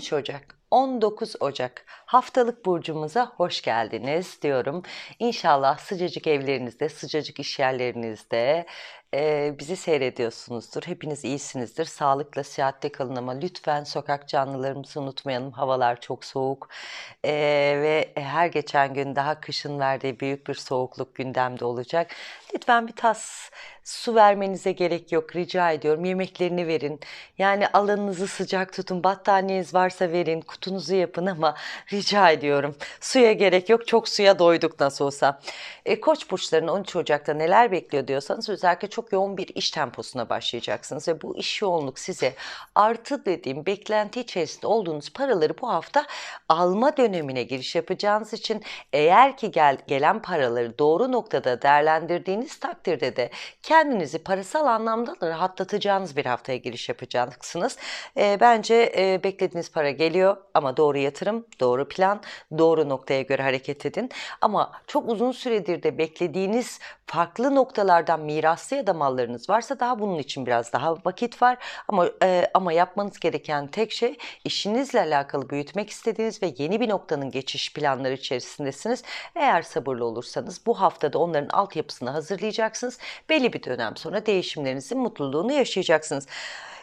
13 Ocak. 19 Ocak haftalık burcumuza hoş geldiniz diyorum. İnşallah sıcacık evlerinizde, sıcacık iş yerlerinizde e, bizi seyrediyorsunuzdur. Hepiniz iyisinizdir. Sağlıkla, sıhhatle kalın ama lütfen sokak canlılarımızı unutmayalım. Havalar çok soğuk e, ve her geçen gün daha kışın verdiği büyük bir soğukluk gündemde olacak. Lütfen bir tas su vermenize gerek yok rica ediyorum. Yemeklerini verin. Yani alanınızı sıcak tutun. Battaniyeniz varsa verin. Kutu tuttuğunuzu yapın ama rica ediyorum. Suya gerek yok. Çok suya doyduk nasıl olsa. E, koç burçlarının 13 Ocak'ta neler bekliyor diyorsanız özellikle çok yoğun bir iş temposuna başlayacaksınız ve bu iş yoğunluk size artı dediğim beklenti içerisinde olduğunuz paraları bu hafta alma dönemine giriş yapacağınız için eğer ki gel, gelen paraları doğru noktada değerlendirdiğiniz takdirde de kendinizi parasal anlamda da rahatlatacağınız bir haftaya giriş yapacaksınız. E, bence e, beklediğiniz para geliyor ama doğru yatırım, doğru plan, doğru noktaya göre hareket edin. Ama çok uzun süredir de beklediğiniz farklı noktalardan miraslı ya da mallarınız varsa daha bunun için biraz daha vakit var. Ama e, ama yapmanız gereken tek şey işinizle alakalı büyütmek istediğiniz ve yeni bir noktanın geçiş planları içerisindesiniz. Eğer sabırlı olursanız bu haftada onların altyapısını hazırlayacaksınız. Belli bir dönem sonra değişimlerinizin mutluluğunu yaşayacaksınız.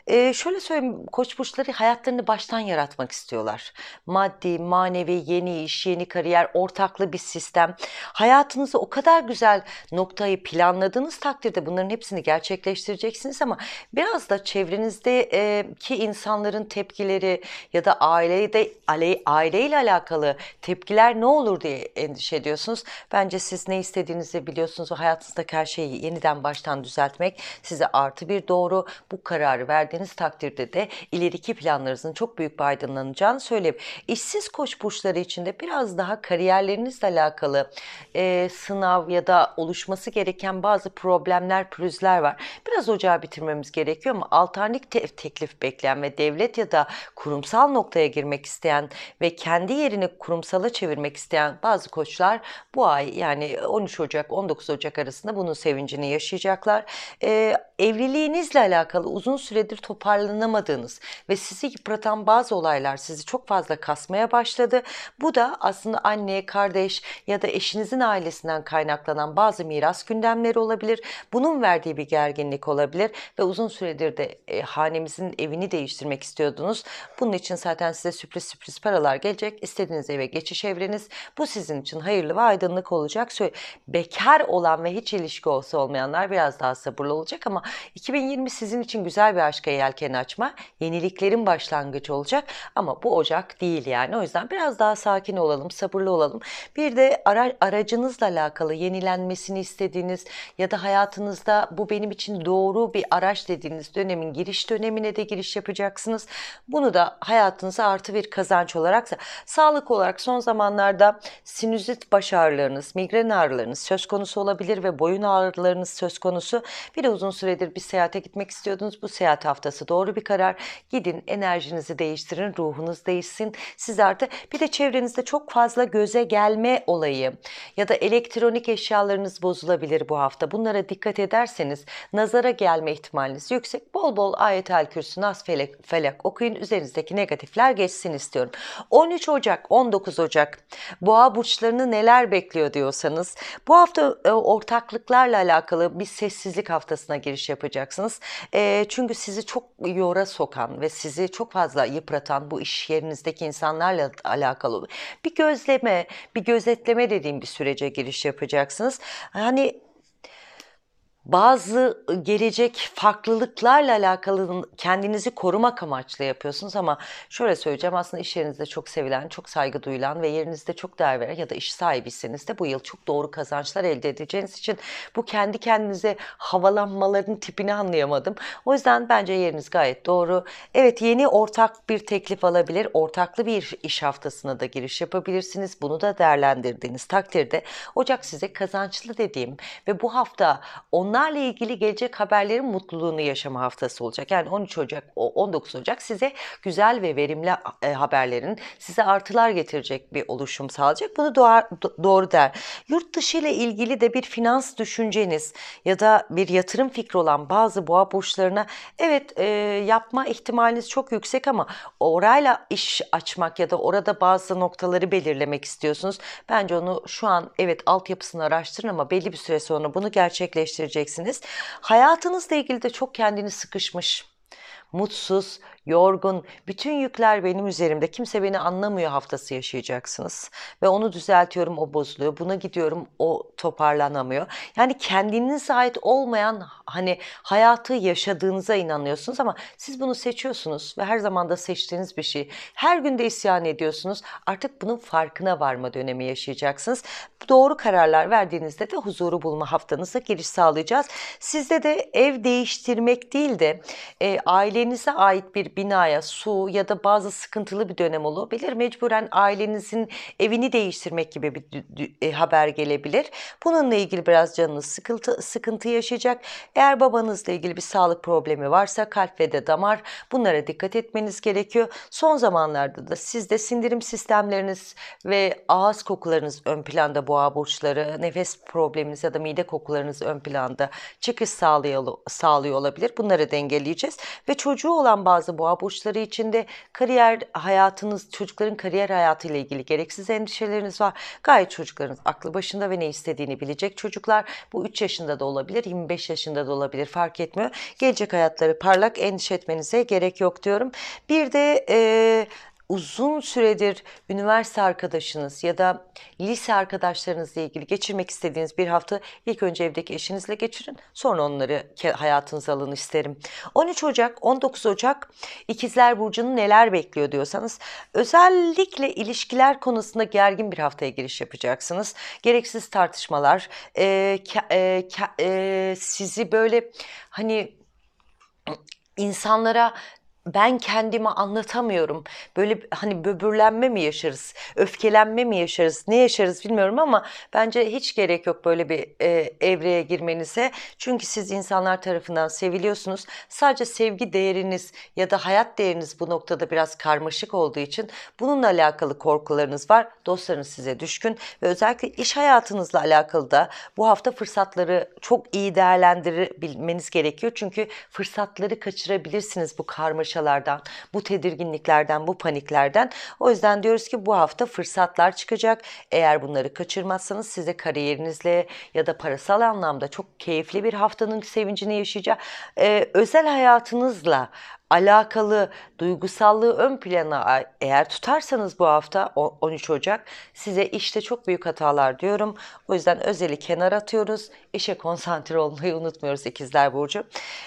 Ee, şöyle söyleyeyim, koç burçları hayatlarını baştan yaratmak istiyorlar. Maddi, manevi, yeni iş, yeni kariyer, ortaklı bir sistem. Hayatınızı o kadar güzel noktayı planladığınız takdirde bunların hepsini gerçekleştireceksiniz ama biraz da çevrenizdeki insanların tepkileri ya da ailede aileyle alakalı tepkiler ne olur diye endişe ediyorsunuz. Bence siz ne istediğinizi biliyorsunuz ve hayatınızdaki her şeyi yeniden baştan düzeltmek size artı bir doğru bu kararı verdiğinizde verdiğiniz takdirde de ileriki planlarınızın çok büyük bir aydınlanacağını söyleyip işsiz koç burçları de biraz daha kariyerlerinizle alakalı e, sınav ya da oluşması gereken bazı problemler, pürüzler var. Biraz ocağı bitirmemiz gerekiyor ama alternatif te- teklif bekleyen ve devlet ya da kurumsal noktaya girmek isteyen ve kendi yerini kurumsala çevirmek isteyen bazı koçlar bu ay yani 13 Ocak 19 Ocak arasında bunun sevincini yaşayacaklar. E, evliliğinizle alakalı uzun süredir toparlanamadığınız ve sizi yıpratan bazı olaylar sizi çok fazla kasmaya başladı. Bu da aslında anne, kardeş ya da eşinizin ailesinden kaynaklanan bazı miras gündemleri olabilir. Bunun verdiği bir gerginlik olabilir ve uzun süredir de e, hanemizin evini değiştirmek istiyordunuz. Bunun için zaten size sürpriz sürpriz paralar gelecek. İstediğiniz eve geçiş evreniz. Bu sizin için hayırlı ve aydınlık olacak. Bekar olan ve hiç ilişki olsa olmayanlar biraz daha sabırlı olacak ama 2020 sizin için güzel bir aşk Türkiye şey yelkeni açma yeniliklerin başlangıcı olacak ama bu Ocak değil yani. O yüzden biraz daha sakin olalım, sabırlı olalım. Bir de ara, aracınızla alakalı yenilenmesini istediğiniz ya da hayatınızda bu benim için doğru bir araç dediğiniz dönemin giriş dönemine de giriş yapacaksınız. Bunu da hayatınıza artı bir kazanç olarak sağlık olarak son zamanlarda sinüzit baş ağrılarınız, migren ağrılarınız söz konusu olabilir ve boyun ağrılarınız söz konusu. Bir de uzun süredir bir seyahate gitmek istiyordunuz. Bu seyahat hafta haftası doğru bir karar. Gidin enerjinizi değiştirin, ruhunuz değişsin. Siz artık bir de çevrenizde çok fazla göze gelme olayı ya da elektronik eşyalarınız bozulabilir bu hafta. Bunlara dikkat ederseniz nazara gelme ihtimaliniz yüksek. Bol bol ayetel kürsü, az felak, felak okuyun. Üzerinizdeki negatifler geçsin istiyorum. 13 Ocak, 19 Ocak boğa burçlarını neler bekliyor diyorsanız bu hafta e, ortaklıklarla alakalı bir sessizlik haftasına giriş yapacaksınız. E, çünkü sizi çok yora sokan ve sizi çok fazla yıpratan bu iş yerinizdeki insanlarla alakalı bir gözleme, bir gözetleme dediğim bir sürece giriş yapacaksınız. Hani bazı ıı, gelecek farklılıklarla alakalı kendinizi korumak amaçlı yapıyorsunuz ama şöyle söyleyeceğim aslında iş yerinizde çok sevilen, çok saygı duyulan ve yerinizde çok değer veren ya da iş sahibiyseniz de bu yıl çok doğru kazançlar elde edeceğiniz için bu kendi kendinize havalanmaların tipini anlayamadım. O yüzden bence yeriniz gayet doğru. Evet yeni ortak bir teklif alabilir, ortaklı bir iş haftasına da giriş yapabilirsiniz. Bunu da değerlendirdiğiniz takdirde Ocak size kazançlı dediğim ve bu hafta onu onlarla ilgili gelecek haberlerin mutluluğunu yaşama haftası olacak. Yani 13 Ocak, 19 Ocak size güzel ve verimli e, haberlerin size artılar getirecek bir oluşum sağlayacak. Bunu doğar, doğru der. Yurt dışı ile ilgili de bir finans düşünceniz ya da bir yatırım fikri olan bazı boğa burçlarına evet e, yapma ihtimaliniz çok yüksek ama orayla iş açmak ya da orada bazı noktaları belirlemek istiyorsunuz. Bence onu şu an evet altyapısını araştırın ama belli bir süre sonra bunu gerçekleştirecek hissedeceksiniz. Hayatınızla ilgili de çok kendini sıkışmış, mutsuz, yorgun, bütün yükler benim üzerimde, kimse beni anlamıyor haftası yaşayacaksınız. Ve onu düzeltiyorum, o bozuluyor, buna gidiyorum, o toparlanamıyor. Yani kendinize ait olmayan hani hayatı yaşadığınıza inanıyorsunuz ama siz bunu seçiyorsunuz ve her zaman da seçtiğiniz bir şey. Her günde isyan ediyorsunuz. Artık bunun farkına varma dönemi yaşayacaksınız. Doğru kararlar verdiğinizde de huzuru bulma haftanıza giriş sağlayacağız. Sizde de ev değiştirmek değil de e, ailenize ait bir binaya su ya da bazı sıkıntılı bir dönem olabilir. Mecburen ailenizin evini değiştirmek gibi bir e, haber gelebilir. Bununla ilgili biraz canınız sıkıntı sıkıntı yaşayacak. Eğer eğer babanızla ilgili bir sağlık problemi varsa kalp ve de damar bunlara dikkat etmeniz gerekiyor. Son zamanlarda da sizde sindirim sistemleriniz ve ağız kokularınız ön planda boğa burçları, nefes probleminiz ya da mide kokularınız ön planda çıkış sağlıyor, sağlıyor olabilir. Bunları dengeleyeceğiz ve çocuğu olan bazı boğa burçları de kariyer hayatınız, çocukların kariyer hayatı ile ilgili gereksiz endişeleriniz var. Gayet çocuklarınız aklı başında ve ne istediğini bilecek çocuklar. Bu 3 yaşında da olabilir, 25 yaşında da da olabilir fark etmiyor. Gelecek hayatları parlak endişe etmenize gerek yok diyorum. Bir de e, uzun süredir üniversite arkadaşınız ya da lise arkadaşlarınızla ilgili geçirmek istediğiniz bir hafta ilk önce evdeki eşinizle geçirin. Sonra onları hayatınıza alın isterim. 13 Ocak, 19 Ocak İkizler burcunun neler bekliyor diyorsanız özellikle ilişkiler konusunda gergin bir haftaya giriş yapacaksınız. Gereksiz tartışmalar, e, e, e, sizi böyle hani insanlara ben kendimi anlatamıyorum. Böyle hani böbürlenme mi yaşarız, öfkelenme mi yaşarız, ne yaşarız bilmiyorum ama bence hiç gerek yok böyle bir e, evreye girmenize. Çünkü siz insanlar tarafından seviliyorsunuz. Sadece sevgi değeriniz ya da hayat değeriniz bu noktada biraz karmaşık olduğu için bununla alakalı korkularınız var. Dostlarınız size düşkün ve özellikle iş hayatınızla alakalı da bu hafta fırsatları çok iyi değerlendirebilmeniz gerekiyor. Çünkü fırsatları kaçırabilirsiniz bu karmaşık kargaşalardan, bu tedirginliklerden, bu paniklerden. O yüzden diyoruz ki bu hafta fırsatlar çıkacak. Eğer bunları kaçırmazsanız size kariyerinizle ya da parasal anlamda çok keyifli bir haftanın sevincini yaşayacak. Ee, özel hayatınızla alakalı duygusallığı ön plana eğer tutarsanız bu hafta 13 Ocak size işte çok büyük hatalar diyorum. O yüzden özeli kenar atıyoruz. İşe konsantre olmayı unutmuyoruz ikizler Burcu.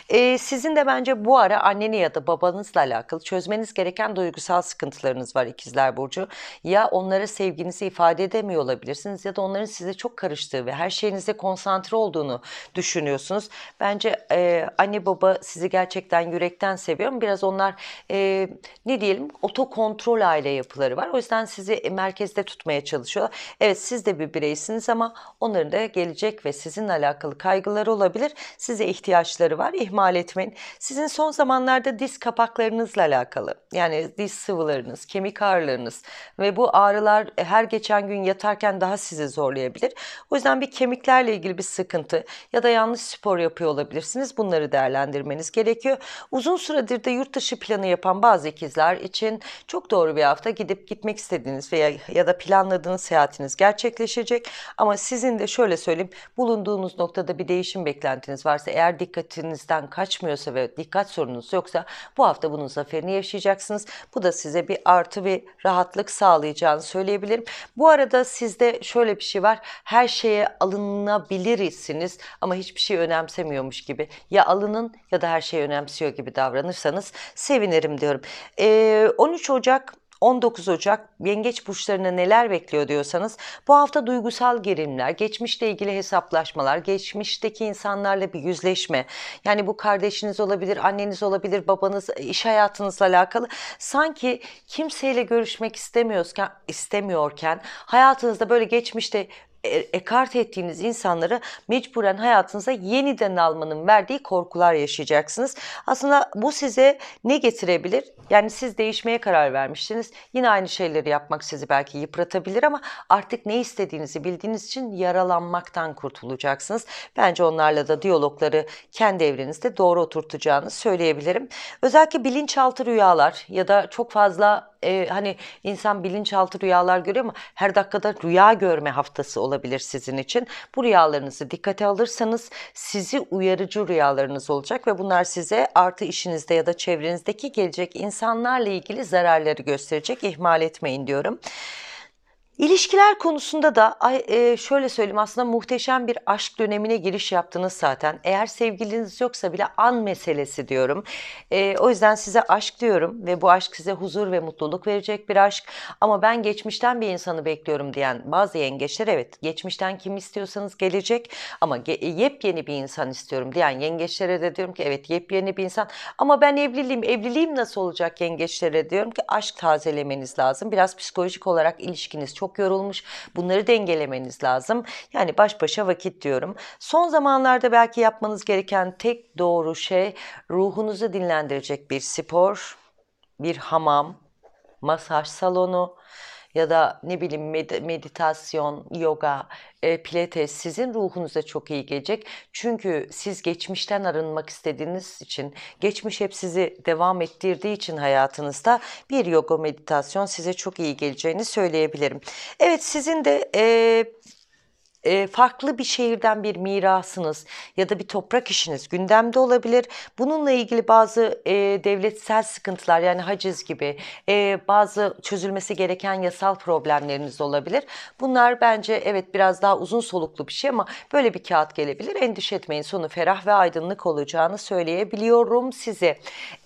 Ee, sizin de bence bu ara anneni ya da babanızla alakalı çözmeniz gereken duygusal sıkıntılarınız var ikizler Burcu. Ya onlara sevginizi ifade edemiyor olabilirsiniz ya da onların size çok karıştığı ve her şeyinize konsantre olduğunu düşünüyorsunuz. Bence e, anne baba sizi gerçekten yürekten seviyor bakıyorum. Biraz onlar e, ne diyelim otokontrol aile yapıları var. O yüzden sizi merkezde tutmaya çalışıyor. Evet siz de bir bireysiniz ama onların da gelecek ve sizinle alakalı kaygıları olabilir. Size ihtiyaçları var. ihmal etmeyin. Sizin son zamanlarda diz kapaklarınızla alakalı. Yani diz sıvılarınız, kemik ağrılarınız ve bu ağrılar her geçen gün yatarken daha sizi zorlayabilir. O yüzden bir kemiklerle ilgili bir sıkıntı ya da yanlış spor yapıyor olabilirsiniz. Bunları değerlendirmeniz gerekiyor. Uzun süredir de yurt dışı planı yapan bazı ikizler için çok doğru bir hafta gidip gitmek istediğiniz veya ya da planladığınız seyahatiniz gerçekleşecek. Ama sizin de şöyle söyleyeyim bulunduğunuz noktada bir değişim beklentiniz varsa eğer dikkatinizden kaçmıyorsa ve dikkat sorununuz yoksa bu hafta bunun zaferini yaşayacaksınız. Bu da size bir artı bir rahatlık sağlayacağını söyleyebilirim. Bu arada sizde şöyle bir şey var. Her şeye alınabilirsiniz ama hiçbir şey önemsemiyormuş gibi. Ya alının ya da her şeyi önemsiyor gibi davranırsanız olursanız sevinirim diyorum. E, ee, 13 Ocak 19 Ocak yengeç burçlarına neler bekliyor diyorsanız bu hafta duygusal gerilimler, geçmişle ilgili hesaplaşmalar, geçmişteki insanlarla bir yüzleşme. Yani bu kardeşiniz olabilir, anneniz olabilir, babanız, iş hayatınızla alakalı. Sanki kimseyle görüşmek istemiyorken, istemiyorken hayatınızda böyle geçmişte e, ekart ettiğiniz insanları mecburen hayatınıza yeniden almanın verdiği korkular yaşayacaksınız. Aslında bu size ne getirebilir? Yani siz değişmeye karar vermiştiniz. Yine aynı şeyleri yapmak sizi belki yıpratabilir ama artık ne istediğinizi bildiğiniz için yaralanmaktan kurtulacaksınız. Bence onlarla da diyalogları kendi evrenizde doğru oturtacağını söyleyebilirim. Özellikle bilinçaltı rüyalar ya da çok fazla e, hani insan bilinçaltı rüyalar görüyor ama her dakikada rüya görme haftası olabilir sizin için. Bu rüyalarınızı dikkate alırsanız sizi uyarıcı rüyalarınız olacak ve bunlar size artı işinizde ya da çevrenizdeki gelecek insanlarla ilgili zararları gösterecek. İhmal etmeyin diyorum. İlişkiler konusunda da e, şöyle söyleyeyim aslında muhteşem bir aşk dönemine giriş yaptınız zaten. Eğer sevgiliniz yoksa bile an meselesi diyorum. E, o yüzden size aşk diyorum ve bu aşk size huzur ve mutluluk verecek bir aşk. Ama ben geçmişten bir insanı bekliyorum diyen bazı yengeçler evet geçmişten kim istiyorsanız gelecek ama yepyeni bir insan istiyorum diyen yengeçlere de diyorum ki evet yepyeni bir insan ama ben evliliğim evliliğim nasıl olacak yengeçlere diyorum ki aşk tazelemeniz lazım. Biraz psikolojik olarak ilişkiniz çok çok yorulmuş. Bunları dengelemeniz lazım. Yani baş başa vakit diyorum. Son zamanlarda belki yapmanız gereken tek doğru şey ruhunuzu dinlendirecek bir spor, bir hamam, masaj salonu, ya da ne bileyim med meditasyon, yoga, e, pilates sizin ruhunuza çok iyi gelecek. Çünkü siz geçmişten arınmak istediğiniz için, geçmiş hep sizi devam ettirdiği için hayatınızda bir yoga meditasyon size çok iyi geleceğini söyleyebilirim. Evet sizin de e, e, farklı bir şehirden bir mirasınız ya da bir toprak işiniz gündemde olabilir. Bununla ilgili bazı e, devletsel sıkıntılar yani haciz gibi e, bazı çözülmesi gereken yasal problemleriniz olabilir. Bunlar bence evet biraz daha uzun soluklu bir şey ama böyle bir kağıt gelebilir. Endişe etmeyin sonu ferah ve aydınlık olacağını söyleyebiliyorum size.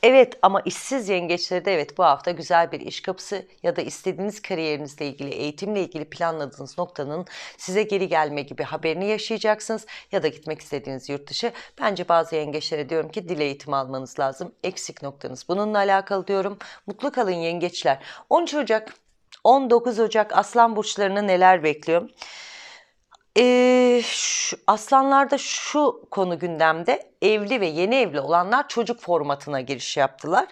Evet ama işsiz yengeçlere de evet bu hafta güzel bir iş kapısı ya da istediğiniz kariyerinizle ilgili eğitimle ilgili planladığınız noktanın size geri gel gelme gibi haberini yaşayacaksınız ya da gitmek istediğiniz yurt dışı. Bence bazı yengeçlere diyorum ki dil eğitimi almanız lazım. Eksik noktanız bununla alakalı diyorum. Mutlu kalın yengeçler. 13 Ocak 19 Ocak aslan burçlarını neler bekliyor? Ee, şu, aslanlarda şu konu gündemde evli ve yeni evli olanlar çocuk formatına giriş yaptılar.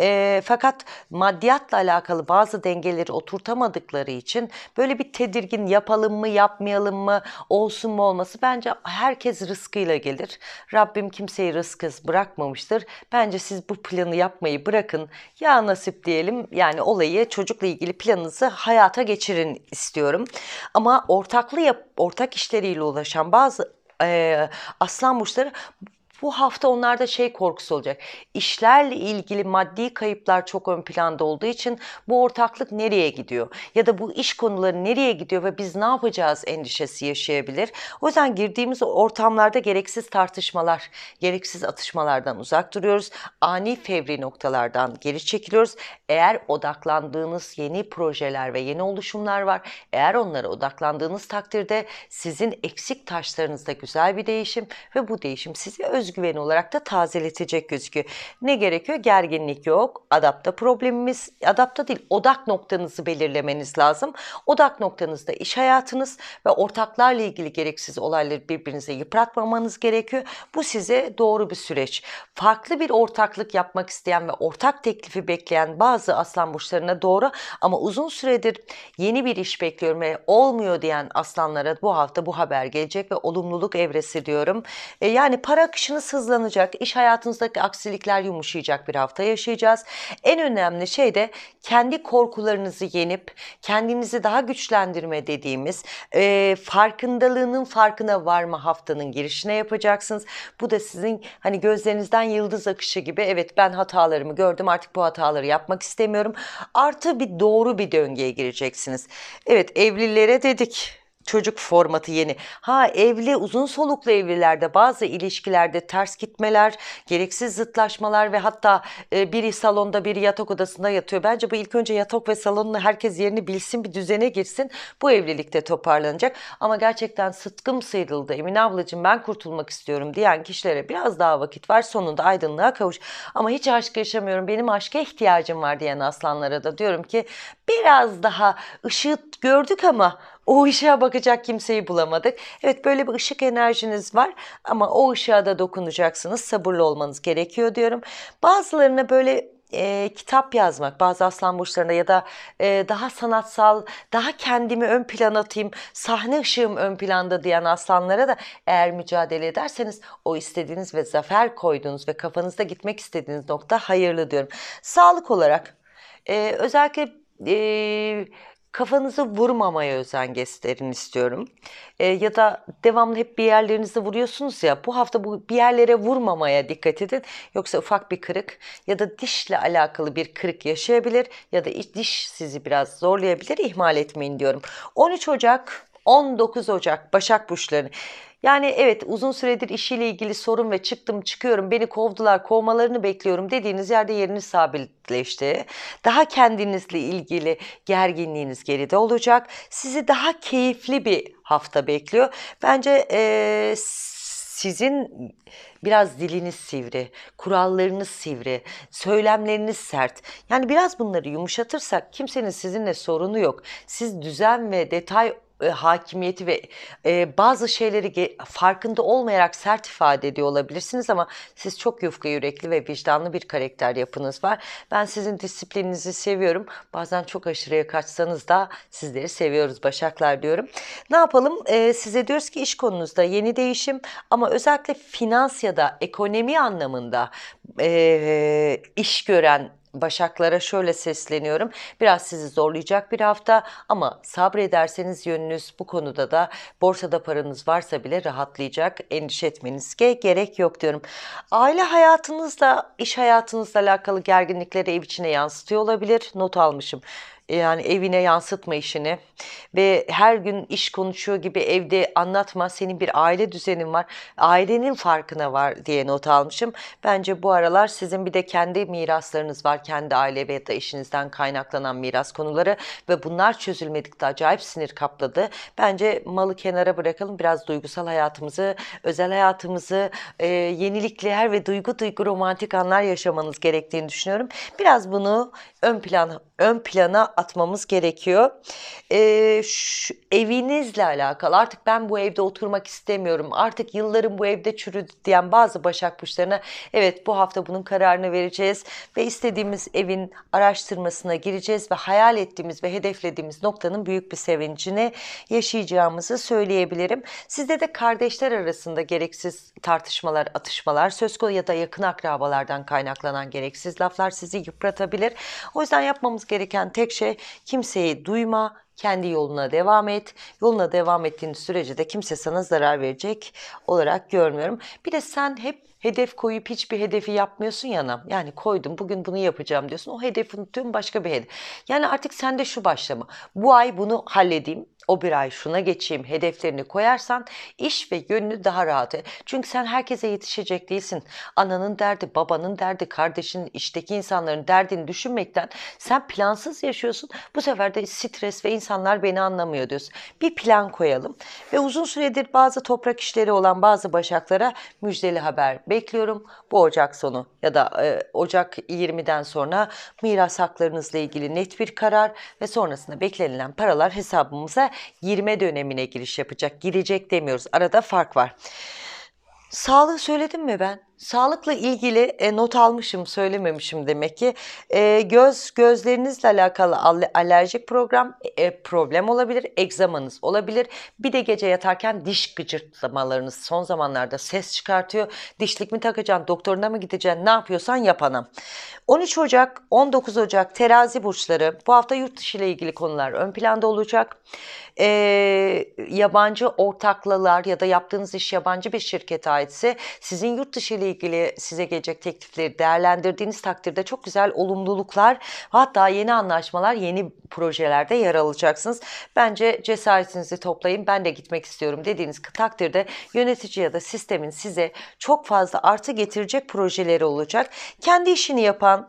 E, fakat maddiyatla alakalı bazı dengeleri oturtamadıkları için böyle bir tedirgin yapalım mı yapmayalım mı olsun mu olması bence herkes rızkıyla gelir. Rabbim kimseyi rızkız bırakmamıştır. Bence siz bu planı yapmayı bırakın. Ya nasip diyelim yani olayı çocukla ilgili planınızı hayata geçirin istiyorum. Ama ortaklı yap, ortak işleriyle ulaşan bazı e, aslan burçları bu hafta onlarda şey korkusu olacak. İşlerle ilgili maddi kayıplar çok ön planda olduğu için bu ortaklık nereye gidiyor? Ya da bu iş konuları nereye gidiyor ve biz ne yapacağız endişesi yaşayabilir. O yüzden girdiğimiz ortamlarda gereksiz tartışmalar, gereksiz atışmalardan uzak duruyoruz. Ani fevri noktalardan geri çekiliyoruz. Eğer odaklandığınız yeni projeler ve yeni oluşumlar var, eğer onlara odaklandığınız takdirde sizin eksik taşlarınızda güzel bir değişim ve bu değişim sizi öz özgüveni olarak da tazeletecek gözüküyor. Ne gerekiyor? Gerginlik yok. Adapta problemimiz, adapta değil odak noktanızı belirlemeniz lazım. Odak noktanızda iş hayatınız ve ortaklarla ilgili gereksiz olayları birbirinize yıpratmamanız gerekiyor. Bu size doğru bir süreç. Farklı bir ortaklık yapmak isteyen ve ortak teklifi bekleyen bazı aslan burçlarına doğru ama uzun süredir yeni bir iş bekliyorum ve olmuyor diyen aslanlara bu hafta bu haber gelecek ve olumluluk evresi diyorum. E, yani para akışını Artışınız hızlanacak, iş hayatınızdaki aksilikler yumuşayacak bir hafta yaşayacağız. En önemli şey de kendi korkularınızı yenip kendinizi daha güçlendirme dediğimiz e, farkındalığının farkına varma haftanın girişine yapacaksınız. Bu da sizin hani gözlerinizden yıldız akışı gibi evet ben hatalarımı gördüm artık bu hataları yapmak istemiyorum. Artı bir doğru bir döngüye gireceksiniz. Evet evlilere dedik çocuk formatı yeni. Ha evli uzun soluklu evlilerde bazı ilişkilerde ters gitmeler, gereksiz zıtlaşmalar ve hatta e, biri salonda biri yatak odasında yatıyor. Bence bu ilk önce yatak ve salonunu herkes yerini bilsin bir düzene girsin. Bu evlilikte toparlanacak. Ama gerçekten sıtkım sıyrıldı. Emine ablacığım ben kurtulmak istiyorum diyen kişilere biraz daha vakit var. Sonunda aydınlığa kavuş. Ama hiç aşk yaşamıyorum. Benim aşka ihtiyacım var diyen aslanlara da diyorum ki biraz daha ışık gördük ama o ışığa bakacak kimseyi bulamadık. Evet böyle bir ışık enerjiniz var ama o ışığa da dokunacaksınız. Sabırlı olmanız gerekiyor diyorum. Bazılarına böyle e, kitap yazmak bazı aslan burçlarında ya da e, daha sanatsal daha kendimi ön plan atayım sahne ışığım ön planda diyen aslanlara da eğer mücadele ederseniz o istediğiniz ve zafer koyduğunuz ve kafanızda gitmek istediğiniz nokta hayırlı diyorum. Sağlık olarak e, özellikle e, kafanızı vurmamaya özen gösterin istiyorum. E, ya da devamlı hep bir yerlerinizi vuruyorsunuz ya bu hafta bu bir yerlere vurmamaya dikkat edin. Yoksa ufak bir kırık ya da dişle alakalı bir kırık yaşayabilir ya da diş sizi biraz zorlayabilir ihmal etmeyin diyorum. 13 Ocak 19 Ocak Başak Burçları yani evet uzun süredir işiyle ilgili sorun ve çıktım çıkıyorum beni kovdular kovmalarını bekliyorum dediğiniz yerde yeriniz sabitleşti. Daha kendinizle ilgili gerginliğiniz geride olacak. Sizi daha keyifli bir hafta bekliyor. Bence ee, sizin biraz diliniz sivri, kurallarınız sivri, söylemleriniz sert. Yani biraz bunları yumuşatırsak kimsenin sizinle sorunu yok. Siz düzen ve detay e, hakimiyeti ve e, bazı şeyleri farkında olmayarak sert ifade ediyor olabilirsiniz ama siz çok yufka yürekli ve vicdanlı bir karakter yapınız var. Ben sizin disiplininizi seviyorum. Bazen çok aşırıya kaçsanız da sizleri seviyoruz Başaklar diyorum. Ne yapalım? E, size diyoruz ki iş konunuzda yeni değişim ama özellikle finans ya da ekonomi anlamında e, iş gören Başaklara şöyle sesleniyorum. Biraz sizi zorlayacak bir hafta ama sabrederseniz yönünüz bu konuda da borsada paranız varsa bile rahatlayacak. Endişe etmenize gerek yok diyorum. Aile hayatınızla, iş hayatınızla alakalı gerginlikleri ev içine yansıtıyor olabilir. Not almışım. E, yani evine yansıtma işini ve her gün iş konuşuyor gibi evde anlatma senin bir aile düzenin var ailenin farkına var diye not almışım bence bu aralar sizin bir de kendi miraslarınız var kendi aile ve da işinizden kaynaklanan miras konuları ve bunlar çözülmedikçe acayip sinir kapladı bence malı kenara bırakalım biraz duygusal hayatımızı özel hayatımızı e, yenilikler ve duygu duygu romantik anlar yaşamanız gerektiğini düşünüyorum biraz bunu ön plan ön plana atmamız gerekiyor. E, şu, evinizle alakalı artık ben bu evde oturmak istemiyorum. Artık yıllarım bu evde çürüdü diyen bazı Başak Burçlarına evet bu hafta bunun kararını vereceğiz ve istediğimiz evin araştırmasına gireceğiz ve hayal ettiğimiz ve hedeflediğimiz noktanın büyük bir sevincini yaşayacağımızı söyleyebilirim. Sizde de kardeşler arasında gereksiz tartışmalar, atışmalar söz konusu ya da yakın akrabalardan kaynaklanan gereksiz laflar sizi yıpratabilir. O yüzden yapmamız gereken tek şey sürece kimseyi duyma, kendi yoluna devam et. Yoluna devam ettiğin sürece de kimse sana zarar verecek olarak görmüyorum. Bir de sen hep Hedef koyup hiçbir hedefi yapmıyorsun yana. Yani koydum bugün bunu yapacağım diyorsun. O hedefi unutuyorsun başka bir hedef. Yani artık sende şu başlama. Bu ay bunu halledeyim o bir ay şuna geçeyim hedeflerini koyarsan iş ve yönünü daha rahat. Çünkü sen herkese yetişecek değilsin. Ananın derdi, babanın derdi, kardeşin işteki insanların derdini düşünmekten sen plansız yaşıyorsun. Bu sefer de stres ve insanlar beni anlamıyor diyorsun. Bir plan koyalım ve uzun süredir bazı toprak işleri olan bazı başaklara müjdeli haber bekliyorum. Bu Ocak sonu ya da e, Ocak 20'den sonra miras haklarınızla ilgili net bir karar ve sonrasında beklenilen paralar hesabımıza 20 dönemine giriş yapacak. Girecek demiyoruz. Arada fark var. Sağlığı söyledim mi ben? Sağlıkla ilgili e, not almışım, söylememişim demek ki. E, göz gözlerinizle alakalı alerjik program e, problem olabilir, egzamanız olabilir. Bir de gece yatarken diş gıcırtlamalarınız son zamanlarda ses çıkartıyor. Dişlik mi takacaksın, doktoruna mı gideceksin, ne yapıyorsan yap yapanam. 13 Ocak, 19 Ocak terazi burçları. Bu hafta yurt dışı ile ilgili konular ön planda olacak. E, yabancı ortaklalar ya da yaptığınız iş yabancı bir şirkete aitse sizin yurt dışı ile ile ilgili size gelecek teklifleri değerlendirdiğiniz takdirde çok güzel olumluluklar hatta yeni anlaşmalar, yeni projelerde yer alacaksınız. Bence cesaretinizi toplayın ben de gitmek istiyorum dediğiniz takdirde yönetici ya da sistemin size çok fazla artı getirecek projeleri olacak. Kendi işini yapan,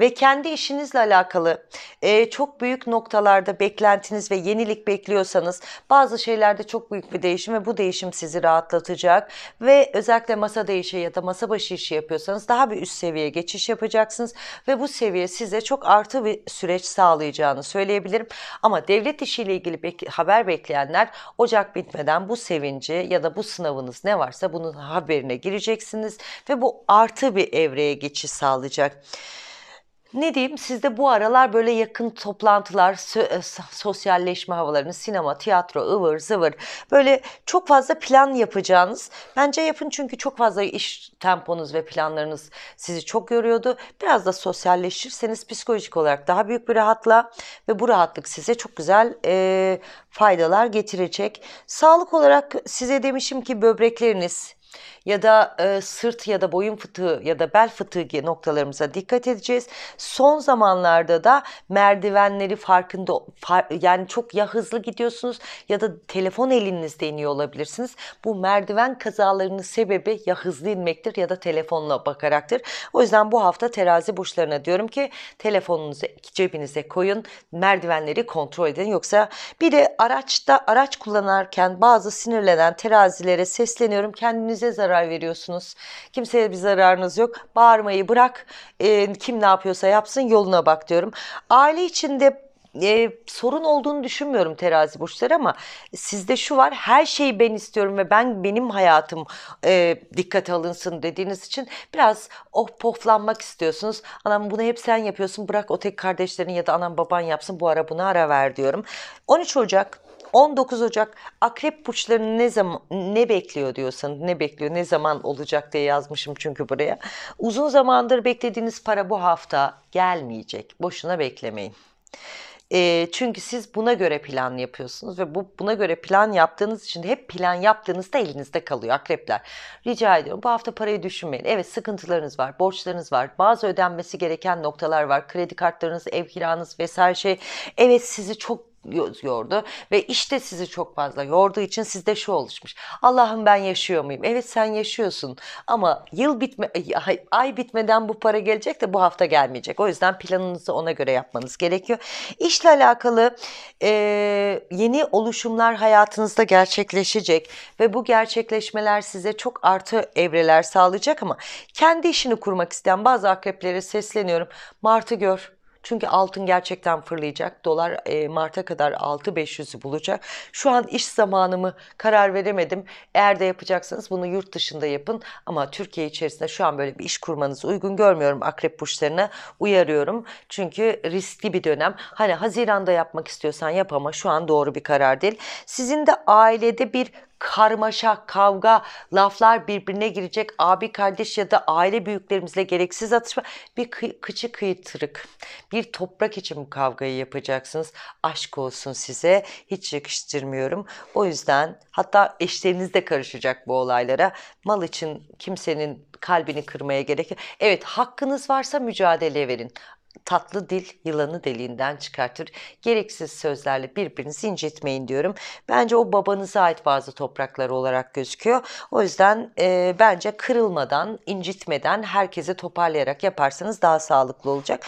ve kendi işinizle alakalı e, çok büyük noktalarda beklentiniz ve yenilik bekliyorsanız bazı şeylerde çok büyük bir değişim ve bu değişim sizi rahatlatacak ve özellikle masa değişi ya da masa başı işi yapıyorsanız daha bir üst seviyeye geçiş yapacaksınız ve bu seviye size çok artı bir süreç sağlayacağını söyleyebilirim. Ama devlet işiyle ilgili bek haber bekleyenler Ocak bitmeden bu sevinci ya da bu sınavınız ne varsa bunun haberine gireceksiniz ve bu artı bir evreye geçiş sağlayacak ne diyeyim sizde bu aralar böyle yakın toplantılar, e, sosyalleşme havalarını, sinema, tiyatro, ıvır zıvır böyle çok fazla plan yapacağınız. Bence yapın çünkü çok fazla iş temponuz ve planlarınız sizi çok yoruyordu. Biraz da sosyalleşirseniz psikolojik olarak daha büyük bir rahatla ve bu rahatlık size çok güzel e, faydalar getirecek. Sağlık olarak size demişim ki böbrekleriniz, ya da e, sırt ya da boyun fıtığı ya da bel fıtığı noktalarımıza dikkat edeceğiz. Son zamanlarda da merdivenleri farkında far, yani çok ya hızlı gidiyorsunuz ya da telefon elinizde iniyor olabilirsiniz. Bu merdiven kazalarının sebebi ya hızlı inmektir ya da telefonla bakaraktır. O yüzden bu hafta terazi burçlarına diyorum ki telefonunuzu cebinize koyun. Merdivenleri kontrol edin yoksa bir de araçta araç kullanarken bazı sinirlenen terazilere sesleniyorum. Kendinize zarar zarar veriyorsunuz. Kimseye bir zararınız yok. Bağırmayı bırak. E, kim ne yapıyorsa yapsın yoluna bak diyorum. Aile içinde ee, sorun olduğunu düşünmüyorum terazi burçları ama sizde şu var her şeyi ben istiyorum ve ben benim hayatım e, dikkate alınsın dediğiniz için biraz oh poflanmak istiyorsunuz. Anam bunu hep sen yapıyorsun bırak o tek kardeşlerin ya da anam baban yapsın bu ara buna ara ver diyorum. 13 Ocak 19 Ocak akrep burçlarını ne zaman ne bekliyor diyorsun? Ne bekliyor? Ne zaman olacak diye yazmışım çünkü buraya. Uzun zamandır beklediğiniz para bu hafta gelmeyecek. Boşuna beklemeyin. Ee, çünkü siz buna göre plan yapıyorsunuz ve bu buna göre plan yaptığınız için hep plan yaptığınızda elinizde kalıyor akrepler. Rica ediyorum bu hafta parayı düşünmeyin. Evet sıkıntılarınız var, borçlarınız var, bazı ödenmesi gereken noktalar var. Kredi kartlarınız, ev kiranız vesaire şey. Evet sizi çok yordu ve işte sizi çok fazla yorduğu için sizde şu oluşmuş. Allah'ım ben yaşıyor muyum? Evet sen yaşıyorsun ama yıl bitme ay, ay bitmeden bu para gelecek de bu hafta gelmeyecek. O yüzden planınızı ona göre yapmanız gerekiyor. İşle alakalı e, yeni oluşumlar hayatınızda gerçekleşecek ve bu gerçekleşmeler size çok artı evreler sağlayacak ama kendi işini kurmak isteyen bazı akreplere sesleniyorum. Martı gör çünkü altın gerçekten fırlayacak. Dolar e, Mart'a kadar 6.500'ü bulacak. Şu an iş zamanımı karar veremedim. Eğer de yapacaksanız bunu yurt dışında yapın. Ama Türkiye içerisinde şu an böyle bir iş kurmanız uygun görmüyorum akrep burçlarına. Uyarıyorum. Çünkü riskli bir dönem. Hani Haziran'da yapmak istiyorsan yap ama şu an doğru bir karar değil. Sizin de ailede bir karmaşa, kavga, laflar birbirine girecek abi kardeş ya da aile büyüklerimizle gereksiz atışma bir kı- kıçı kıytırık. Bir toprak için bu kavgayı yapacaksınız. Aşk olsun size. Hiç yakıştırmıyorum. O yüzden hatta eşleriniz de karışacak bu olaylara. Mal için kimsenin kalbini kırmaya gerek yok. Evet hakkınız varsa mücadele verin tatlı dil yılanı deliğinden çıkartır. Gereksiz sözlerle birbirinizi incitmeyin diyorum. Bence o babanıza ait bazı topraklar olarak gözüküyor. O yüzden e, bence kırılmadan, incitmeden herkese toparlayarak yaparsanız daha sağlıklı olacak.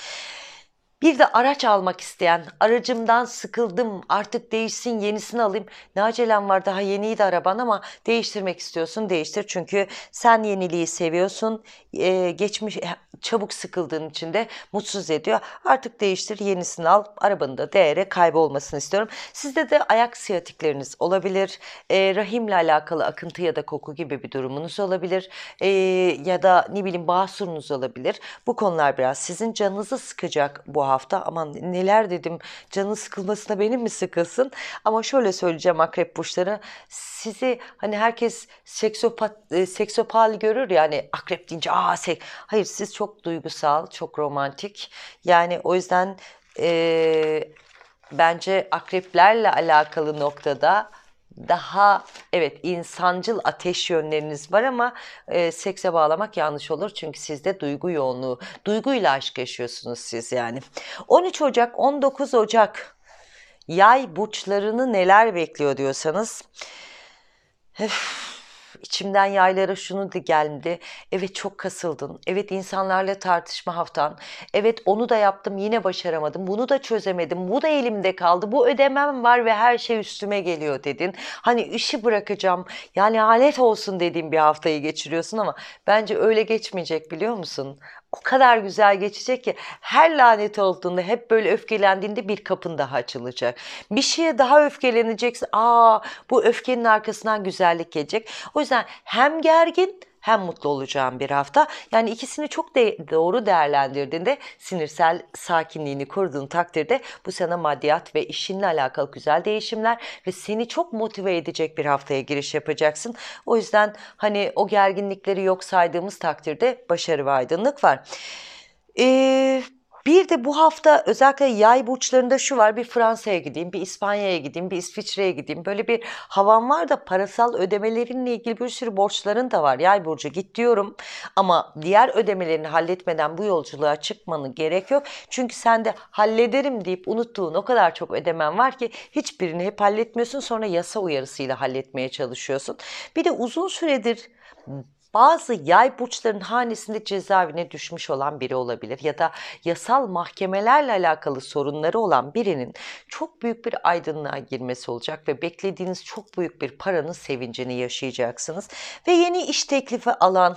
Bir de araç almak isteyen, aracımdan sıkıldım artık değişsin yenisini alayım. nacelen var daha yeniydi araban ama değiştirmek istiyorsun değiştir. Çünkü sen yeniliği seviyorsun. Ee, geçmiş e, çabuk sıkıldığın için de mutsuz ediyor. Artık değiştir yenisini al. Arabanın da değere kaybolmasını istiyorum. Sizde de ayak siyatikleriniz olabilir. Ee, rahimle alakalı akıntı ya da koku gibi bir durumunuz olabilir. Ee, ya da ne bileyim basurunuz olabilir. Bu konular biraz sizin canınızı sıkacak bu hafta hafta aman neler dedim canın sıkılmasına benim mi sıkılsın ama şöyle söyleyeceğim akrep burçları sizi hani herkes seksopat, e, seksopal görür yani akrep deyince aa sek hayır siz çok duygusal çok romantik yani o yüzden e, bence akreplerle alakalı noktada daha evet insancıl ateş yönleriniz var ama e, sekse bağlamak yanlış olur. Çünkü sizde duygu yoğunluğu, duyguyla aşk yaşıyorsunuz siz yani. 13 Ocak, 19 Ocak yay burçlarını neler bekliyor diyorsanız. Öf içimden yaylara şunu da geldi. Evet çok kasıldın. Evet insanlarla tartışma haftan. Evet onu da yaptım yine başaramadım. Bunu da çözemedim. Bu da elimde kaldı. Bu ödemem var ve her şey üstüme geliyor dedin. Hani işi bırakacağım. Yani alet olsun dediğim bir haftayı geçiriyorsun ama bence öyle geçmeyecek biliyor musun? o kadar güzel geçecek ki her lanet olduğunda hep böyle öfkelendiğinde bir kapın daha açılacak. Bir şeye daha öfkeleneceksin. Aa bu öfkenin arkasından güzellik gelecek. O yüzden hem gergin hem mutlu olacağın bir hafta. Yani ikisini çok de doğru değerlendirdiğinde sinirsel sakinliğini koruduğun takdirde bu sana maddiyat ve işinle alakalı güzel değişimler ve seni çok motive edecek bir haftaya giriş yapacaksın. O yüzden hani o gerginlikleri yok saydığımız takdirde başarı ve aydınlık var. Ee, bir de bu hafta özellikle yay burçlarında şu var bir Fransa'ya gideyim, bir İspanya'ya gideyim, bir İsviçre'ye gideyim. Böyle bir havan var da parasal ödemelerinle ilgili bir sürü borçların da var. Yay burcu git diyorum ama diğer ödemelerini halletmeden bu yolculuğa çıkmanı gerek yok. Çünkü sen de hallederim deyip unuttuğun o kadar çok ödemen var ki hiçbirini hep halletmiyorsun sonra yasa uyarısıyla halletmeye çalışıyorsun. Bir de uzun süredir bazı yay burçların hanesinde cezaevine düşmüş olan biri olabilir ya da yasal mahkemelerle alakalı sorunları olan birinin çok büyük bir aydınlığa girmesi olacak ve beklediğiniz çok büyük bir paranın sevincini yaşayacaksınız ve yeni iş teklifi alan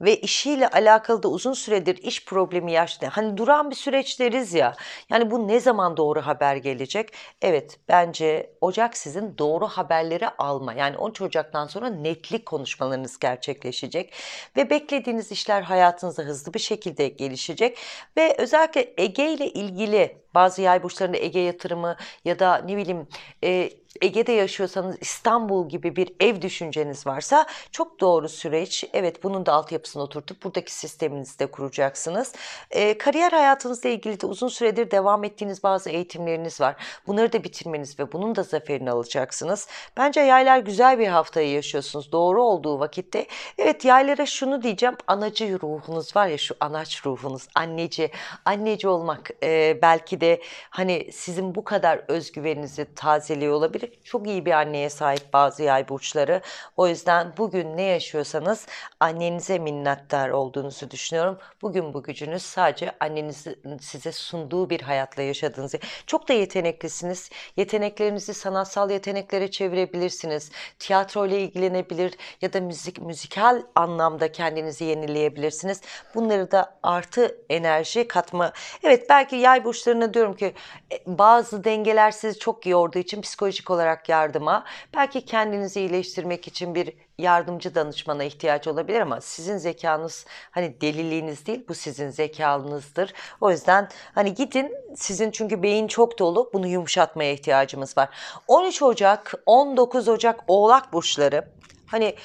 ve işiyle alakalı da uzun süredir iş problemi yaşlı hani duran bir süreçleriz ya yani bu ne zaman doğru haber gelecek? Evet bence Ocak sizin doğru haberleri alma yani 13 Ocak'tan sonra netlik konuşmalarınız gerçekleşecek gelişecek ve beklediğiniz işler hayatınızda hızlı bir şekilde gelişecek ve özellikle Ege ile ilgili bazı yay burçlarında Ege yatırımı ya da ne bileyim e, Ege'de yaşıyorsanız İstanbul gibi bir ev düşünceniz varsa çok doğru süreç. Evet bunun da altyapısını oturtup buradaki sisteminizi de kuracaksınız. E, kariyer hayatınızla ilgili de uzun süredir devam ettiğiniz bazı eğitimleriniz var. Bunları da bitirmeniz ve bunun da zaferini alacaksınız. Bence yaylar güzel bir haftayı yaşıyorsunuz. Doğru olduğu vakitte. Evet yaylara şunu diyeceğim. Anacı ruhunuz var ya şu anaç ruhunuz. Anneci. Anneci olmak e, belki de şekilde hani sizin bu kadar özgüveninizi tazeliyor olabilir. Çok iyi bir anneye sahip bazı yay burçları. O yüzden bugün ne yaşıyorsanız annenize minnettar olduğunuzu düşünüyorum. Bugün bu gücünüz sadece annenizin size sunduğu bir hayatla yaşadığınız. Çok da yeteneklisiniz. Yeteneklerinizi sanatsal yeteneklere çevirebilirsiniz. Tiyatro ile ilgilenebilir ya da müzik müzikal anlamda kendinizi yenileyebilirsiniz. Bunları da artı enerji katma. Evet belki yay burçlarına diyorum ki e, bazı dengeler sizi çok yorduğu için psikolojik olarak yardıma, belki kendinizi iyileştirmek için bir yardımcı danışmana ihtiyaç olabilir ama sizin zekanız hani deliliğiniz değil bu sizin zekanızdır. O yüzden hani gidin sizin çünkü beyin çok dolu bunu yumuşatmaya ihtiyacımız var. 13 Ocak 19 Ocak Oğlak burçları hani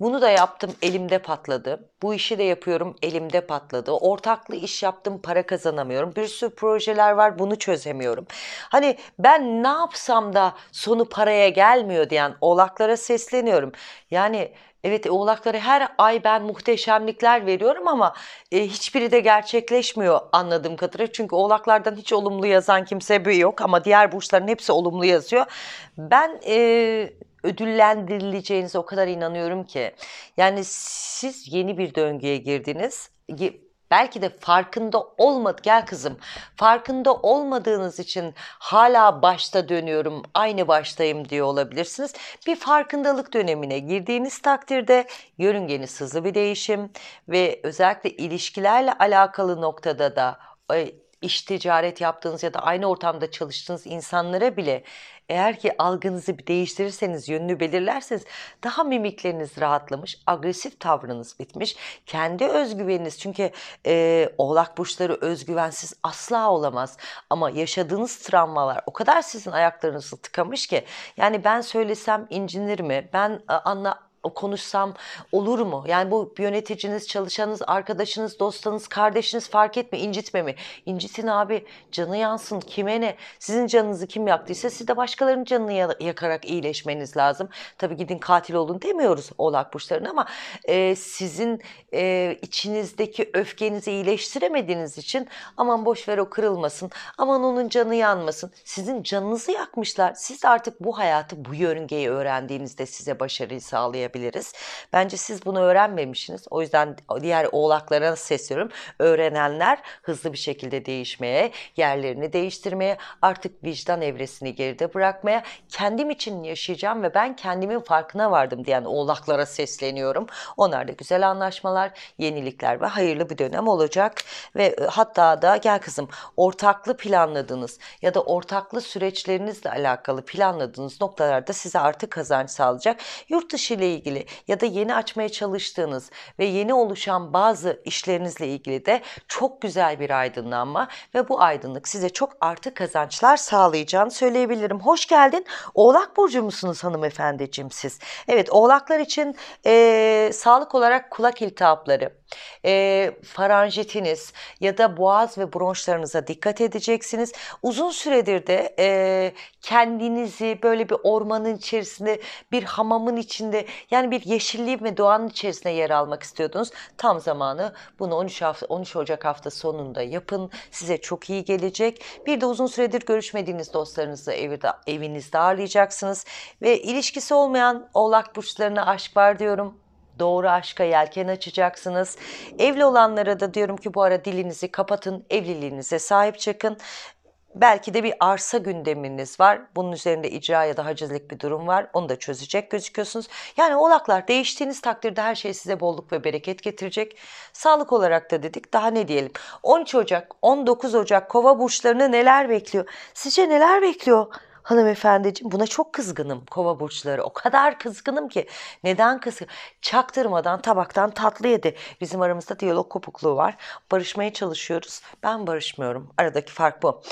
bunu da yaptım elimde patladı. Bu işi de yapıyorum elimde patladı. Ortaklı iş yaptım para kazanamıyorum. Bir sürü projeler var bunu çözemiyorum. Hani ben ne yapsam da sonu paraya gelmiyor diyen oğlaklara sesleniyorum. Yani Evet oğlaklara her ay ben muhteşemlikler veriyorum ama e, hiçbiri de gerçekleşmiyor anladığım kadarıyla. Çünkü oğlaklardan hiç olumlu yazan kimse yok ama diğer burçların hepsi olumlu yazıyor. Ben e, ödüllendirileceğinize o kadar inanıyorum ki. Yani siz yeni bir döngüye girdiniz. Belki de farkında olmadı gel kızım. Farkında olmadığınız için hala başta dönüyorum, aynı baştayım diye olabilirsiniz. Bir farkındalık dönemine girdiğiniz takdirde yörüngeniz hızlı bir değişim ve özellikle ilişkilerle alakalı noktada da iş ticaret yaptığınız ya da aynı ortamda çalıştığınız insanlara bile eğer ki algınızı bir değiştirirseniz, yönünü belirlerseniz daha mimikleriniz rahatlamış, agresif tavrınız bitmiş. Kendi özgüveniniz çünkü e, oğlak burçları özgüvensiz asla olamaz. Ama yaşadığınız travmalar o kadar sizin ayaklarınızı tıkamış ki yani ben söylesem incinir mi? Ben anla konuşsam olur mu? Yani bu yöneticiniz, çalışanınız, arkadaşınız, dostanız, kardeşiniz fark etme, incitme mi? İncitin abi, canı yansın, kime ne? Sizin canınızı kim yaktıysa siz de başkalarının canını yakarak iyileşmeniz lazım. Tabii gidin katil olun demiyoruz oğlak burçlarına ama e, sizin e, içinizdeki öfkenizi iyileştiremediğiniz için aman boşver o kırılmasın, aman onun canı yanmasın. Sizin canınızı yakmışlar. Siz artık bu hayatı, bu yörüngeyi öğrendiğinizde size başarıyı sağlayabilirsiniz öğrenebiliriz. Bence siz bunu öğrenmemişsiniz. O yüzden diğer oğlaklara sesliyorum. Öğrenenler hızlı bir şekilde değişmeye, yerlerini değiştirmeye, artık vicdan evresini geride bırakmaya, kendim için yaşayacağım ve ben kendimin farkına vardım diyen oğlaklara sesleniyorum. Onlar da güzel anlaşmalar, yenilikler ve hayırlı bir dönem olacak ve e, hatta da gel kızım ortaklı planladığınız ya da ortaklı süreçlerinizle alakalı planladığınız noktalarda size artık kazanç sağlayacak. Yurt dışı ile ilgili ilgili ya da yeni açmaya çalıştığınız ve yeni oluşan bazı işlerinizle ilgili de çok güzel bir aydınlanma ve bu aydınlık size çok artı kazançlar sağlayacağını söyleyebilirim. Hoş geldin. Oğlak Burcu musunuz hanımefendiciğim siz? Evet oğlaklar için e, sağlık olarak kulak iltihapları, e, faranjitiniz ya da boğaz ve bronşlarınıza dikkat edeceksiniz. Uzun süredir de e, kendinizi böyle bir ormanın içerisinde, bir hamamın içinde ya yani bir yeşilliğin ve doğanın içerisinde yer almak istiyordunuz. Tam zamanı bunu 13, hafta, 13 Ocak hafta sonunda yapın. Size çok iyi gelecek. Bir de uzun süredir görüşmediğiniz dostlarınızı evde, evinizde ağırlayacaksınız. Ve ilişkisi olmayan oğlak burçlarına aşk var diyorum doğru aşka yelken açacaksınız. Evli olanlara da diyorum ki bu ara dilinizi kapatın, evliliğinize sahip çıkın. Belki de bir arsa gündeminiz var. Bunun üzerinde icra ya da hacizlik bir durum var. Onu da çözecek gözüküyorsunuz. Yani oğlaklar değiştiğiniz takdirde her şey size bolluk ve bereket getirecek. Sağlık olarak da dedik daha ne diyelim. 13 Ocak, 19 Ocak kova burçlarını neler bekliyor? Sizce neler bekliyor? hanımefendiciğim buna çok kızgınım kova burçları. O kadar kızgınım ki. Neden kızgın? Çaktırmadan tabaktan tatlı yedi. Bizim aramızda diyalog kopukluğu var. Barışmaya çalışıyoruz. Ben barışmıyorum. Aradaki fark bu.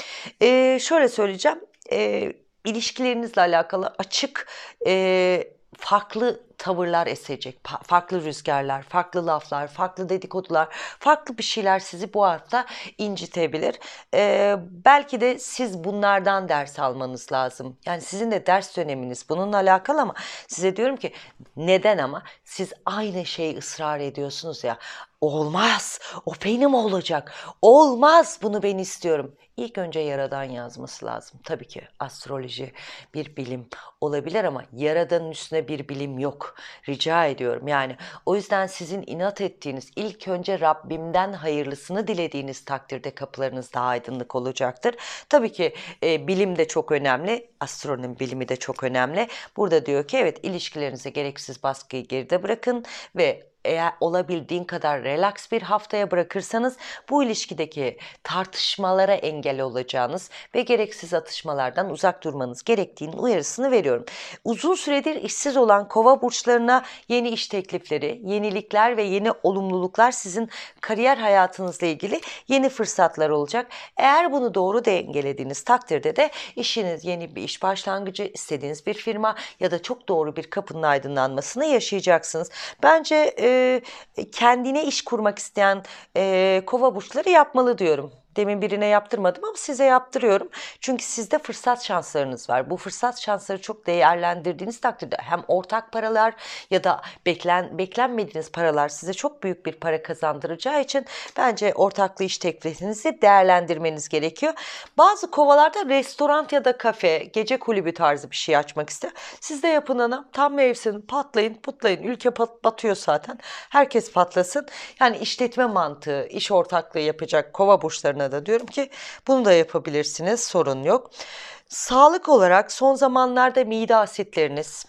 Ee, şöyle söyleyeceğim. Ee, ilişkilerinizle alakalı açık... Ee, farklı tavırlar esecek. Farklı rüzgarlar, farklı laflar, farklı dedikodular, farklı bir şeyler sizi bu hafta incitebilir. Ee, belki de siz bunlardan ders almanız lazım. Yani sizin de ders döneminiz bununla alakalı ama size diyorum ki neden ama siz aynı şeyi ısrar ediyorsunuz ya. Olmaz. O benim olacak. Olmaz. Bunu ben istiyorum. İlk önce yaradan yazması lazım. Tabii ki astroloji bir bilim olabilir ama yaradanın üstüne bir bilim yok. Rica ediyorum. Yani o yüzden sizin inat ettiğiniz, ilk önce Rabbimden hayırlısını dilediğiniz takdirde kapılarınız daha aydınlık olacaktır. Tabii ki e, bilim de çok önemli. Astronomi bilimi de çok önemli. Burada diyor ki evet ilişkilerinize gereksiz baskıyı geride bırakın ve eğer olabildiğin kadar relax bir haftaya bırakırsanız bu ilişkideki tartışmalara engel olacağınız ve gereksiz atışmalardan uzak durmanız gerektiğinin uyarısını veriyorum. Uzun süredir işsiz olan kova burçlarına yeni iş teklifleri, yenilikler ve yeni olumluluklar sizin kariyer hayatınızla ilgili yeni fırsatlar olacak. Eğer bunu doğru dengelediğiniz takdirde de işiniz yeni bir iş başlangıcı, istediğiniz bir firma ya da çok doğru bir kapının aydınlanmasını yaşayacaksınız. Bence e, e, kendine iş kurmak isteyen e, kova burçları yapmalı diyorum demin birine yaptırmadım ama size yaptırıyorum. Çünkü sizde fırsat şanslarınız var. Bu fırsat şansları çok değerlendirdiğiniz takdirde hem ortak paralar ya da beklen, beklenmediğiniz paralar size çok büyük bir para kazandıracağı için bence ortaklı iş teklifinizi değerlendirmeniz gerekiyor. Bazı kovalarda restoran ya da kafe, gece kulübü tarzı bir şey açmak ister. Siz de yapın ana. Tam mevsim patlayın, putlayın. Ülke pat, batıyor zaten. Herkes patlasın. Yani işletme mantığı, iş ortaklığı yapacak kova burçlarına çocuklarına da diyorum ki bunu da yapabilirsiniz sorun yok. Sağlık olarak son zamanlarda mide asitleriniz,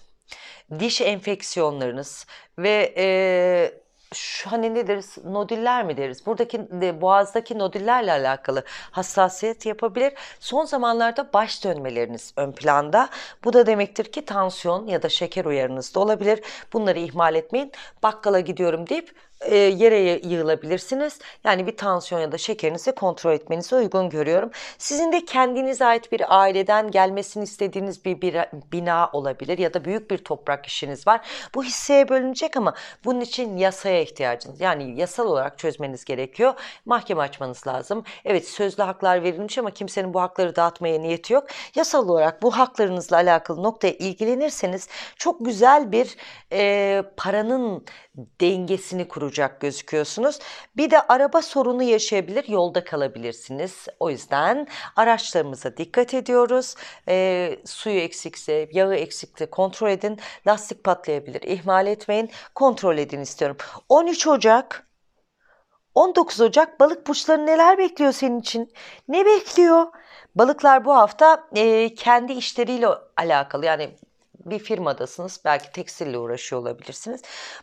diş enfeksiyonlarınız ve e, şu hani ne deriz nodüller mi deriz buradaki de, boğazdaki nodüllerle alakalı hassasiyet yapabilir. Son zamanlarda baş dönmeleriniz ön planda bu da demektir ki tansiyon ya da şeker uyarınız da olabilir bunları ihmal etmeyin bakkala gidiyorum deyip e, yere yığılabilirsiniz. Yani bir tansiyon ya da şekerinizi kontrol etmenizi uygun görüyorum. Sizin de kendinize ait bir aileden gelmesini istediğiniz bir, bir bina olabilir ya da büyük bir toprak işiniz var. Bu hisseye bölünecek ama bunun için yasaya ihtiyacınız yani yasal olarak çözmeniz gerekiyor. Mahkeme açmanız lazım. Evet sözlü haklar verilmiş ama kimsenin bu hakları dağıtmaya niyeti yok. Yasal olarak bu haklarınızla alakalı noktaya ilgilenirseniz çok güzel bir e, paranın dengesini kurur duracak gözüküyorsunuz. Bir de araba sorunu yaşayabilir, yolda kalabilirsiniz. O yüzden araçlarımıza dikkat ediyoruz. E, suyu eksikse, yağı eksikse kontrol edin. Lastik patlayabilir, ihmal etmeyin. Kontrol edin istiyorum. 13 Ocak 19 Ocak balık burçları neler bekliyor senin için? Ne bekliyor? Balıklar bu hafta e, kendi işleriyle alakalı yani bir firmadasınız. Belki tekstille uğraşıyor olabilirsiniz.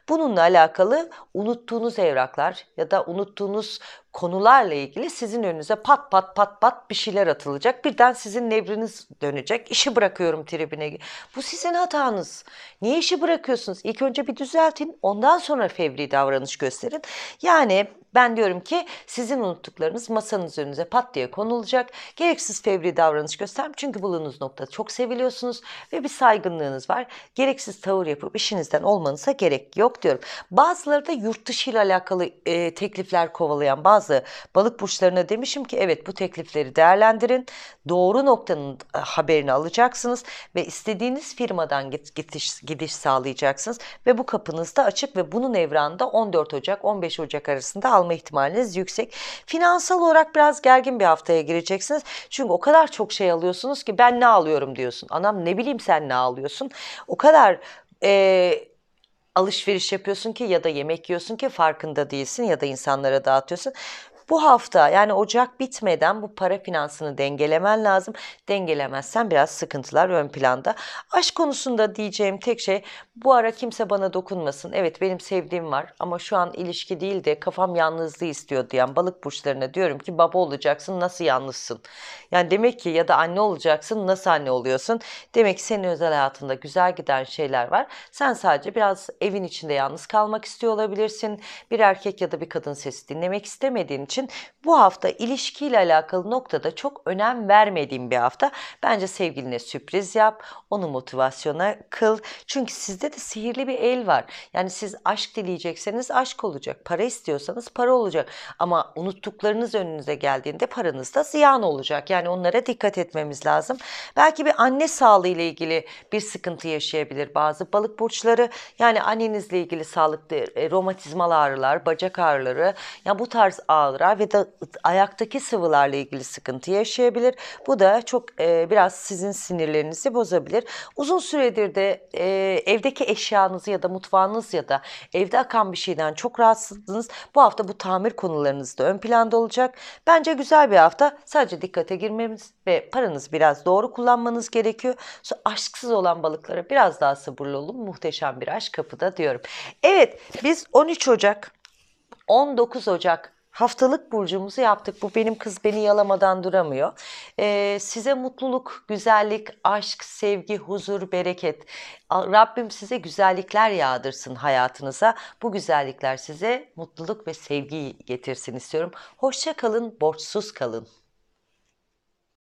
Bununla alakalı unuttuğunuz evraklar ya da unuttuğunuz konularla ilgili sizin önünüze pat pat pat pat bir şeyler atılacak. Birden sizin nevriniz dönecek. İşi bırakıyorum tribine. Bu sizin hatanız. Niye işi bırakıyorsunuz? İlk önce bir düzeltin. Ondan sonra fevri davranış gösterin. Yani ben diyorum ki sizin unuttuklarınız masanız önünüze pat diye konulacak. Gereksiz fevri davranış göstermeyin. Çünkü bulunduğunuz nokta çok seviliyorsunuz ve bir saygınlığınız var. Gereksiz tavır yapıp işinizden olmanıza gerek yok diyorum. Bazıları da yurt dışı ile alakalı e, teklifler kovalayan bazı bazı balık burçlarına demişim ki evet bu teklifleri değerlendirin. Doğru noktanın e, haberini alacaksınız ve istediğiniz firmadan gidiş, gidiş sağlayacaksınız ve bu kapınız da açık ve bunun evranda 14 Ocak 15 Ocak arasında alma ihtimaliniz yüksek. Finansal olarak biraz gergin bir haftaya gireceksiniz. Çünkü o kadar çok şey alıyorsunuz ki ben ne alıyorum diyorsun. Anam ne bileyim sen ne alıyorsun. O kadar e, alışveriş yapıyorsun ki ya da yemek yiyorsun ki farkında değilsin ya da insanlara dağıtıyorsun bu hafta yani Ocak bitmeden bu para finansını dengelemen lazım. Dengelemezsen biraz sıkıntılar ön planda. Aşk konusunda diyeceğim tek şey bu ara kimse bana dokunmasın. Evet benim sevdiğim var ama şu an ilişki değil de kafam yalnızlığı istiyor diyen balık burçlarına diyorum ki baba olacaksın nasıl yalnızsın? Yani demek ki ya da anne olacaksın nasıl anne oluyorsun? Demek ki senin özel hayatında güzel giden şeyler var. Sen sadece biraz evin içinde yalnız kalmak istiyor olabilirsin. Bir erkek ya da bir kadın sesi dinlemek istemediğin için bu hafta ilişkiyle alakalı noktada çok önem vermediğim bir hafta. Bence sevgiline sürpriz yap, onu motivasyona kıl. Çünkü sizde de sihirli bir el var. Yani siz aşk dileyecekseniz aşk olacak, para istiyorsanız para olacak. Ama unuttuklarınız önünüze geldiğinde paranız da ziyan olacak. Yani onlara dikkat etmemiz lazım. Belki bir anne sağlığı ile ilgili bir sıkıntı yaşayabilir bazı balık burçları. Yani annenizle ilgili sağlıklı e, romatizmal ağrılar, bacak ağrıları, ya yani bu tarz ağrılar sıvılara ve da ayaktaki sıvılarla ilgili sıkıntı yaşayabilir. Bu da çok e, biraz sizin sinirlerinizi bozabilir. Uzun süredir de e, evdeki eşyanızı ya da mutfağınız ya da evde akan bir şeyden çok rahatsızdınız. Bu hafta bu tamir konularınız da ön planda olacak. Bence güzel bir hafta. Sadece dikkate girmemiz ve paranız biraz doğru kullanmanız gerekiyor. So, aşksız olan balıklara biraz daha sabırlı olun. Muhteşem bir aşk kapıda diyorum. Evet biz 13 Ocak 19 Ocak Haftalık burcumuzu yaptık. Bu benim kız beni yalamadan duramıyor. Ee, size mutluluk, güzellik, aşk, sevgi, huzur, bereket. Rabbim size güzellikler yağdırsın hayatınıza. Bu güzellikler size mutluluk ve sevgiyi getirsin istiyorum. Hoşça kalın, borçsuz kalın.